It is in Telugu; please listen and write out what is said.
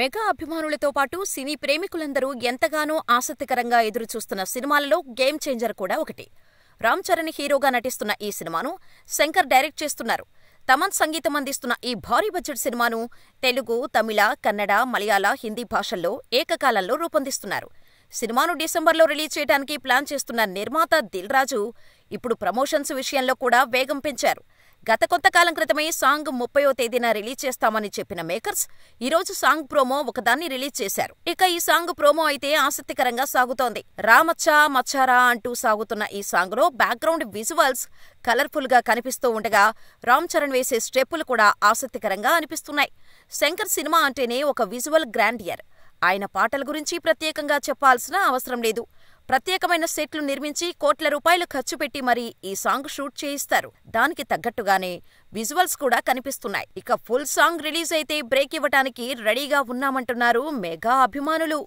మెగా అభిమానులతో పాటు సినీ ప్రేమికులందరూ ఎంతగానో ఆసక్తికరంగా ఎదురుచూస్తున్న సినిమాలలో గేమ్ చేంజర్ కూడా ఒకటి రామ్ చరణ్ హీరోగా నటిస్తున్న ఈ సినిమాను శంకర్ డైరెక్ట్ చేస్తున్నారు తమన్ సంగీతం అందిస్తున్న ఈ భారీ బడ్జెట్ సినిమాను తెలుగు తమిళ కన్నడ మలయాళ హిందీ భాషల్లో ఏకకాలంలో రూపొందిస్తున్నారు సినిమాను డిసెంబర్లో రిలీజ్ చేయడానికి ప్లాన్ చేస్తున్న నిర్మాత దిల్ రాజు ఇప్పుడు ప్రమోషన్స్ విషయంలో కూడా వేగం పెంచారు గత కొంతకాలం క్రితమే సాంగ్ ముప్పయో తేదీన రిలీజ్ చేస్తామని చెప్పిన మేకర్స్ ఈరోజు సాంగ్ ప్రోమో ఒకదాన్ని రిలీజ్ చేశారు ఇక ఈ సాంగ్ ప్రోమో అయితే ఆసక్తికరంగా సాగుతోంది రామచ్చా మచ్చారా అంటూ సాగుతున్న ఈ సాంగ్లో బ్యాక్గ్రౌండ్ విజువల్స్ గా కనిపిస్తూ ఉండగా రామ్ చరణ్ వేసే స్టెప్పులు కూడా ఆసక్తికరంగా అనిపిస్తున్నాయి శంకర్ సినిమా అంటేనే ఒక విజువల్ గ్రాండియర్ ఆయన పాటల గురించి ప్రత్యేకంగా చెప్పాల్సిన అవసరం లేదు ప్రత్యేకమైన సెట్లు నిర్మించి కోట్ల రూపాయలు ఖర్చు పెట్టి మరీ ఈ సాంగ్ షూట్ చేయిస్తారు దానికి తగ్గట్టుగానే విజువల్స్ కూడా కనిపిస్తున్నాయి ఇక ఫుల్ సాంగ్ రిలీజ్ అయితే బ్రేక్ ఇవ్వటానికి రెడీగా ఉన్నామంటున్నారు మెగా అభిమానులు